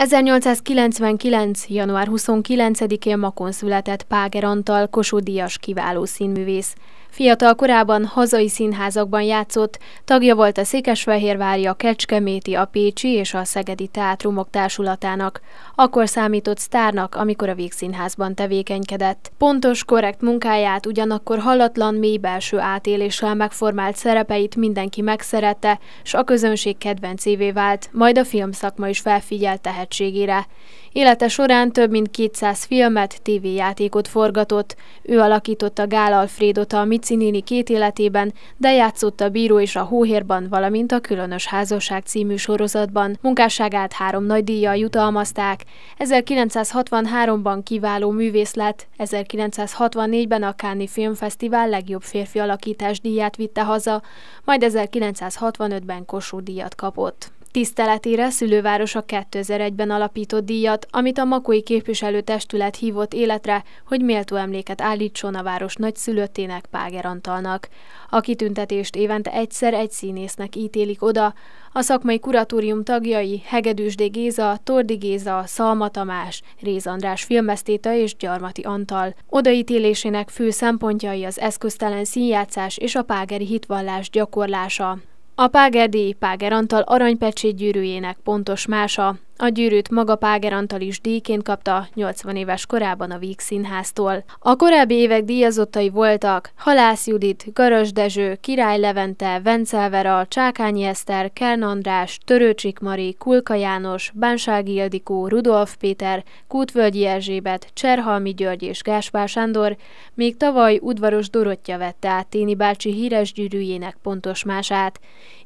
1899. január 29-én Makon született Páger Antal, kosodias kiváló színművész. Fiatal korában hazai színházakban játszott, tagja volt a Székesfehérvári, a Kecskeméti, a Pécsi és a Szegedi Teátrumok Társulatának. Akkor számított sztárnak, amikor a Végszínházban tevékenykedett. Pontos, korrekt munkáját, ugyanakkor hallatlan, mély belső átéléssel megformált szerepeit mindenki megszerette, s a közönség kedvencévé vált, majd a filmszakma is felfigyelt tehetségére. Élete során több mint 200 filmet, tévéjátékot forgatott. Ő alakította Gál Alfredot a Mici néni két életében, de játszott a Bíró és a Hóhérban, valamint a Különös Házasság című sorozatban. Munkásságát három nagy díjjal jutalmazták, 1963-ban kiváló művész lett, 1964-ben a Káni Filmfesztivál legjobb férfi alakítás díját vitte haza, majd 1965-ben Kossuth díjat kapott. Tiszteletére szülővárosa 2001-ben alapított díjat, amit a Makói Képviselőtestület hívott életre, hogy méltó emléket állítson a város nagyszülöttének Páger Antalnak. A kitüntetést évente egyszer egy színésznek ítélik oda. A szakmai kuratórium tagjai Hegedűsdé Géza, Tordi Géza, Szalma Tamás, Réz András filmesztéta és Gyarmati Antal. Odaítélésének fő szempontjai az eszköztelen színjátszás és a págeri hitvallás gyakorlása. A Páger Páger Antal aranypecsét gyűrűjének pontos mása, a gyűrűt maga Páger Antal is díjként kapta 80 éves korában a Víg Színháztól. A korábbi évek díjazottai voltak Halász Judit, Garas Dezső, Király Levente, Vencelvera, Vera, Csákányi Eszter, Kern András, Törőcsik Mari, Kulka János, Bánsági Ildikó, Rudolf Péter, Kútvölgyi Erzsébet, Cserhalmi György és Gáspár Sándor, még tavaly udvaros Dorottya vette át Téni bácsi híres gyűrűjének pontos mását.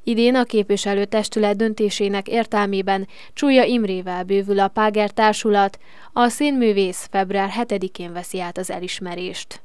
Idén a képviselőtestület döntésének értelmében Csúlya Im Imrével bővül a Páger Társulat, a színművész február 7-én veszi át az elismerést.